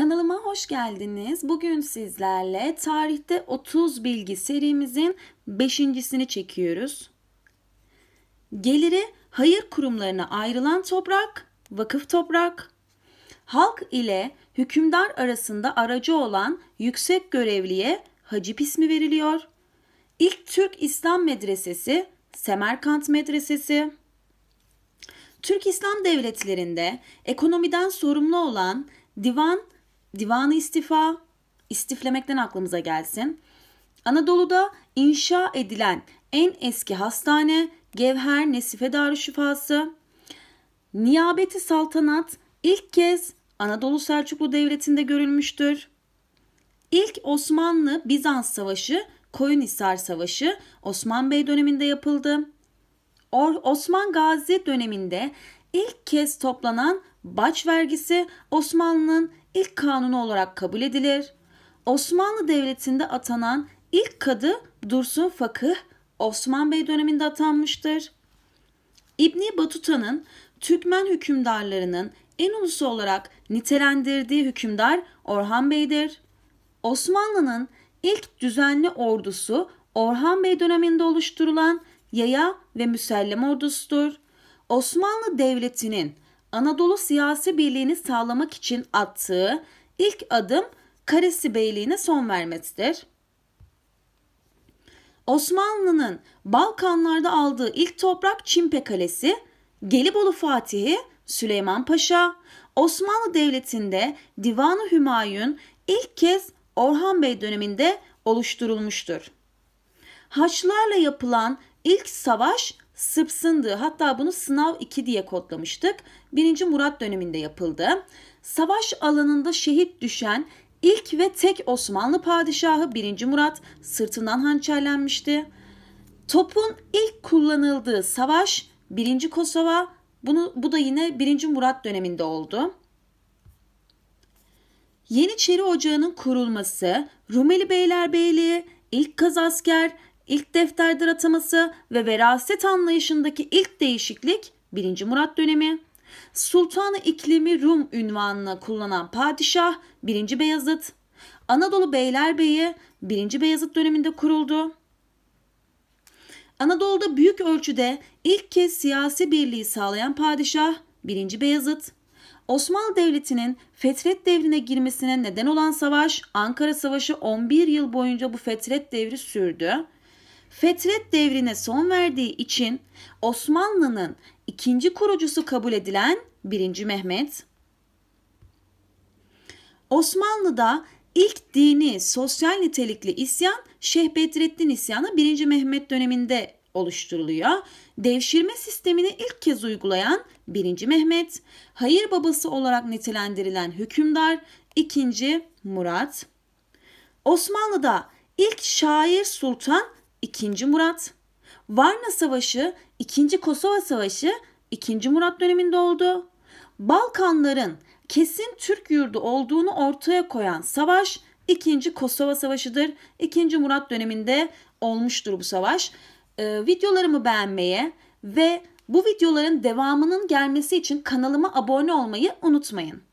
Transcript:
Kanalıma hoş geldiniz. Bugün sizlerle tarihte 30 bilgi serimizin 5.sini çekiyoruz. Geliri hayır kurumlarına ayrılan toprak, vakıf toprak, halk ile hükümdar arasında aracı olan yüksek görevliye hacip ismi veriliyor. İlk Türk İslam Medresesi Semerkant Medresesi. Türk İslam devletlerinde ekonomiden sorumlu olan divan divanı istifa, istiflemekten aklımıza gelsin. Anadolu'da inşa edilen en eski hastane Gevher Nesife Darüşşifası. Niyabeti saltanat ilk kez Anadolu Selçuklu Devleti'nde görülmüştür. İlk Osmanlı Bizans Savaşı Koyunhisar Savaşı Osman Bey döneminde yapıldı. Or Osman Gazi döneminde ilk kez toplanan Baç vergisi Osmanlı'nın ilk kanunu olarak kabul edilir. Osmanlı Devleti'nde atanan ilk kadı Dursun Fakıh Osman Bey döneminde atanmıştır. İbni Batuta'nın Türkmen hükümdarlarının en ulusu olarak nitelendirdiği hükümdar Orhan Bey'dir. Osmanlı'nın ilk düzenli ordusu Orhan Bey döneminde oluşturulan yaya ve müsellem ordusudur. Osmanlı Devleti'nin Anadolu siyasi birliğini sağlamak için attığı ilk adım Karesi Beyliğine son vermesidir. Osmanlı'nın Balkanlarda aldığı ilk toprak Çimpe Kalesi, Gelibolu Fatihi Süleyman Paşa, Osmanlı Devleti'nde Divanı Hümayun ilk kez Orhan Bey döneminde oluşturulmuştur. Haçlarla yapılan ilk savaş sırpsındı. Hatta bunu sınav 2 diye kodlamıştık. 1. Murat döneminde yapıldı. Savaş alanında şehit düşen ilk ve tek Osmanlı padişahı 1. Murat sırtından hançerlenmişti. Topun ilk kullanıldığı savaş 1. Kosova, bunu, bu da yine 1. Murat döneminde oldu. Yeniçeri Ocağı'nın kurulması, Rumeli Beylerbeyliği, ilk kaz asker ilk defterdir ataması ve veraset anlayışındaki ilk değişiklik 1. Murat dönemi. Sultanı iklimi Rum ünvanını kullanan padişah 1. Beyazıt. Anadolu Beylerbeyi 1. Beyazıt döneminde kuruldu. Anadolu'da büyük ölçüde ilk kez siyasi birliği sağlayan padişah 1. Beyazıt. Osmanlı Devleti'nin Fetret Devri'ne girmesine neden olan savaş Ankara Savaşı 11 yıl boyunca bu Fetret Devri sürdü Fetret devrine son verdiği için Osmanlı'nın ikinci kurucusu kabul edilen 1. Mehmet, Osmanlı'da ilk dini sosyal nitelikli isyan Şeyh Bedrettin isyanı 1. Mehmet döneminde oluşturuluyor. Devşirme sistemini ilk kez uygulayan 1. Mehmet, hayır babası olarak nitelendirilen hükümdar 2. Murat. Osmanlı'da ilk şair sultan 2. Murat. Varna Savaşı 2. Kosova Savaşı 2. Murat döneminde oldu. Balkanların kesin Türk yurdu olduğunu ortaya koyan savaş 2. Kosova Savaşı'dır. 2. Murat döneminde olmuştur bu savaş. Ee, videolarımı beğenmeye ve bu videoların devamının gelmesi için kanalıma abone olmayı unutmayın.